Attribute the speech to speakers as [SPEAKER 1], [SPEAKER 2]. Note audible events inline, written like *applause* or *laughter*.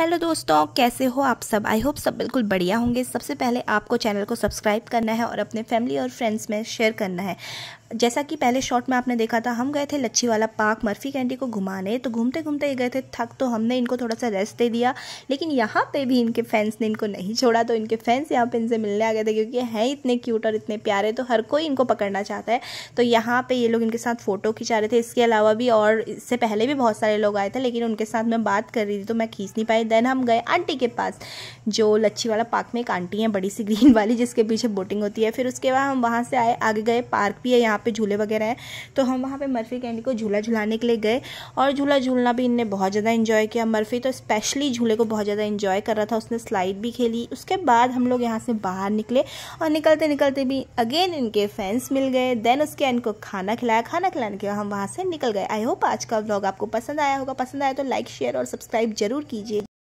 [SPEAKER 1] hello दोस्तों कैसे हो आप सब आई होप सब बिल्कुल बढ़िया होंगे सबसे पहले आपको चैनल को सब्सक्राइब करना है और अपने फैमिली और फ्रेंड्स में शेयर करना है जैसा कि पहले शॉट में आपने देखा था हम गए थे लच्छी वाला पार्क मर्फी कैंडी को घुमाने तो घूमते घूमते गए थे थक तो हमने इनको थोड़ा सा रेस्ट दे दिया लेकिन यहाँ पे भी इनके फैंस ने इनको नहीं छोड़ा तो इनके फैंस यहाँ पे इनसे मिलने आ गए थे क्योंकि हैं इतने क्यूट और इतने प्यारे तो हर कोई इनको पकड़ना चाहता है तो यहाँ पर ये लोग इनके साथ फ़ोटो खिंचा रहे थे इसके अलावा भी और इससे पहले भी बहुत सारे लोग आए थे लेकिन उनके साथ मैं बात कर रही थी तो मैं खींच नहीं पाई देन हम गए आंटी के पास जो लच्छी वाला पार्क में एक आंटी है बड़ी सी ग्रीन *laughs* वाली जिसके पीछे बोटिंग होती है फिर उसके बाद हम वहाँ से आए आगे गए पार्क भी है यहाँ यहाँ पे झूले वगैरह हैं तो हम वहाँ पे मर्फी कैंडी को झूला झूलाने के लिए गए और झूला झूलना भी इनने बहुत ज़्यादा इन्जॉय किया मर्फी तो स्पेशली झूले को बहुत ज़्यादा इन्जॉय कर रहा था उसने स्लाइड भी खेली उसके बाद हम लोग यहाँ से बाहर निकले और निकलते निकलते भी अगेन इनके फैंस मिल गए देन उसके एंड को खाना खिलाया खाना खिलाने के बाद हम वहाँ से निकल गए आई होप आज का ब्लॉग आपको पसंद आया होगा पसंद आया तो लाइक शेयर और सब्सक्राइब जरूर कीजिए